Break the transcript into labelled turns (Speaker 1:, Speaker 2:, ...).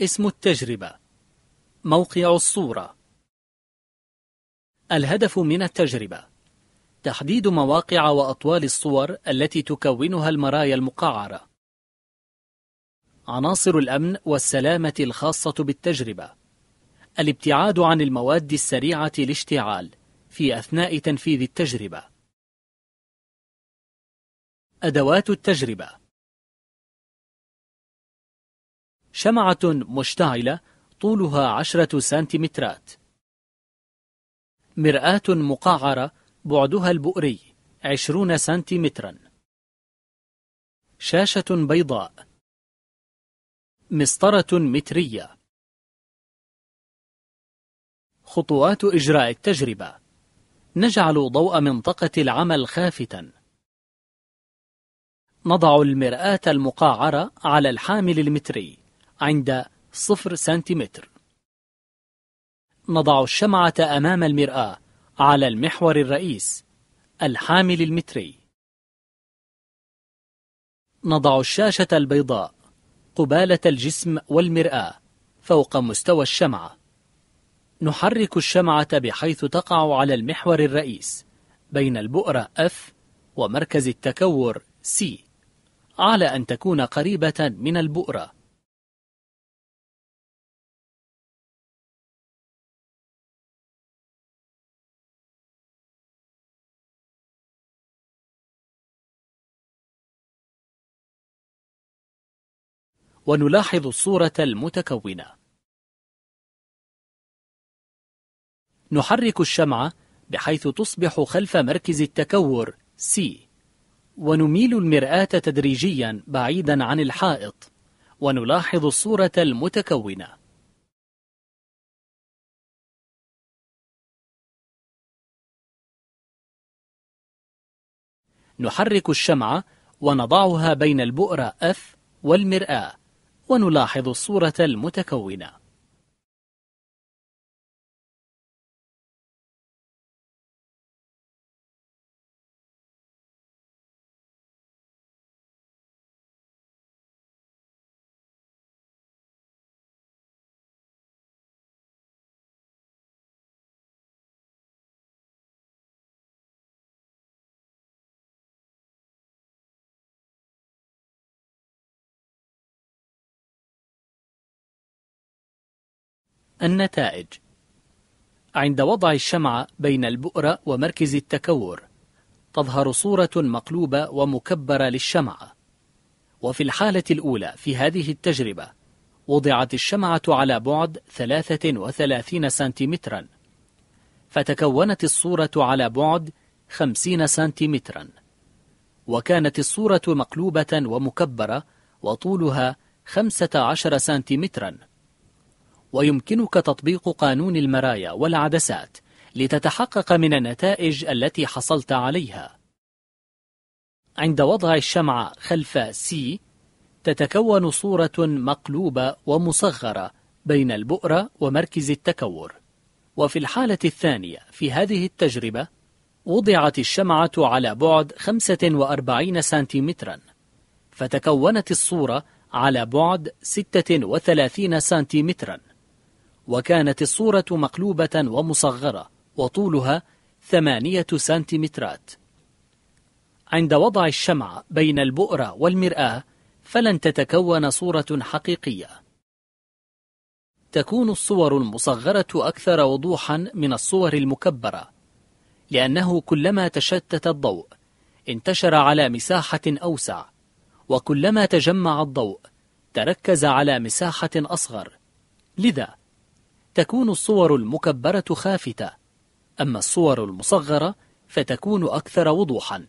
Speaker 1: اسم التجربة موقع الصورة الهدف من التجربة تحديد مواقع وأطوال الصور التي تكونها المرايا المقعرة عناصر الأمن والسلامة الخاصة بالتجربة الابتعاد عن المواد السريعة الاشتعال في أثناء تنفيذ التجربة
Speaker 2: أدوات التجربة
Speaker 1: شمعة مشتعلة طولها عشرة سنتيمترات مرآة مقعرة بعدها البؤري عشرون سنتيمترا شاشة بيضاء مسطرة مترية خطوات إجراء التجربة نجعل ضوء منطقة العمل خافتا نضع المرآة المقعرة على الحامل المتري عند صفر سنتيمتر نضع الشمعة أمام المرآة على المحور الرئيس الحامل المتري نضع الشاشة البيضاء قبالة الجسم والمرآة فوق مستوى الشمعة نحرك الشمعة بحيث تقع على المحور الرئيس بين البؤرة F ومركز التكور C على أن تكون قريبة من البؤرة ونلاحظ الصورة المتكونة نحرك الشمعة بحيث تصبح خلف مركز التكور C ونميل المرآة تدريجيا بعيدا عن الحائط ونلاحظ الصورة المتكونة نحرك الشمعة ونضعها بين البؤرة F والمرآة ونلاحظ الصورة المتكونة النتائج عند وضع الشمعة بين البؤرة ومركز التكور تظهر صورة مقلوبة ومكبرة للشمعة وفي الحالة الأولى في هذه التجربة وضعت الشمعة على بعد 33 سنتيمترا فتكونت الصورة على بعد 50 سنتيمترا وكانت الصورة مقلوبة ومكبرة وطولها 15 سنتيمترا ويمكنك تطبيق قانون المرايا والعدسات لتتحقق من النتائج التي حصلت عليها عند وضع الشمعة خلف C تتكون صورة مقلوبة ومصغرة بين البؤرة ومركز التكور وفي الحالة الثانية في هذه التجربة وضعت الشمعة على بعد 45 سنتيمترا فتكونت الصورة على بعد 36 سنتيمترا وكانت الصورة مقلوبة ومصغرة وطولها ثمانية سنتيمترات عند وضع الشمع بين البؤرة والمرآة فلن تتكون صورة حقيقية تكون الصور المصغرة أكثر وضوحا من الصور المكبرة لأنه كلما تشتت الضوء انتشر على مساحة أوسع وكلما تجمع الضوء تركز على مساحة أصغر لذا تكون الصور المكبرة خافتة أما الصور المصغرة فتكون أكثر وضوحا